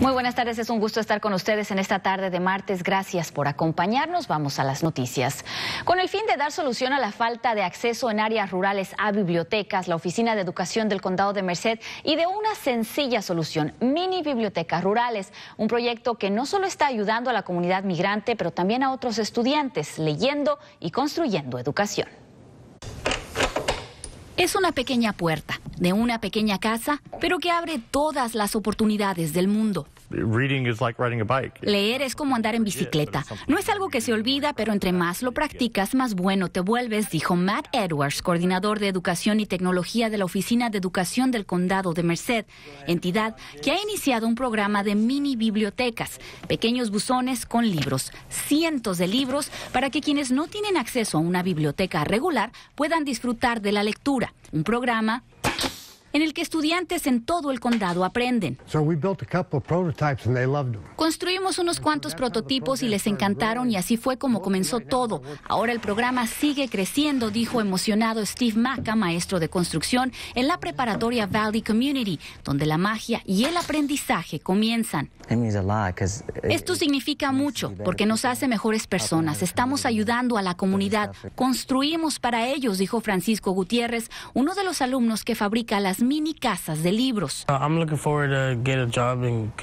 Muy buenas tardes, es un gusto estar con ustedes en esta tarde de martes. Gracias por acompañarnos. Vamos a las noticias. Con el fin de dar solución a la falta de acceso en áreas rurales a bibliotecas, la Oficina de Educación del Condado de Merced y de una sencilla solución, mini bibliotecas rurales, un proyecto que no solo está ayudando a la comunidad migrante, pero también a otros estudiantes, leyendo y construyendo educación. Es una pequeña puerta de una pequeña casa, pero que abre todas las oportunidades del mundo. Leer es como andar en bicicleta. No es algo que se olvida, pero entre más lo practicas, más bueno te vuelves, dijo Matt Edwards, coordinador de Educación y Tecnología de la Oficina de Educación del Condado de Merced, entidad que ha iniciado un programa de mini bibliotecas, pequeños buzones con libros, cientos de libros, para que quienes no tienen acceso a una biblioteca regular puedan disfrutar de la lectura, un programa en el que estudiantes en todo el condado aprenden. Em. Construimos unos cuantos prototipos y les encantaron y así fue como comenzó todo. Ahora el programa sigue creciendo, dijo emocionado Steve Maca, maestro de construcción, en la preparatoria Valley Community, donde la magia y el aprendizaje comienzan. Esto significa mucho porque nos hace mejores personas. Estamos ayudando a la comunidad. Construimos para ellos, dijo Francisco Gutiérrez, uno de los alumnos que fabrica las mini casas de libros. Uh,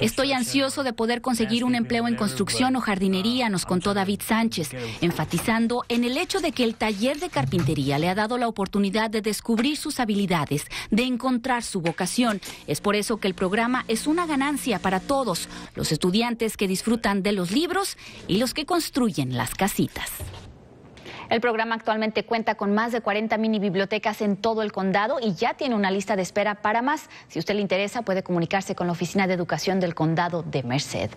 Estoy ansioso de poder conseguir un empleo en construcción o jardinería, nos contó David Sánchez, enfatizando en el hecho de que el taller de carpintería le ha dado la oportunidad de descubrir sus habilidades, de encontrar su vocación. Es por eso que el programa es una ganancia para todos, los estudiantes que disfrutan de los libros y los que construyen las casitas. El programa actualmente cuenta con más de 40 mini bibliotecas en todo el condado y ya tiene una lista de espera para más. Si usted le interesa, puede comunicarse con la Oficina de Educación del Condado de Merced.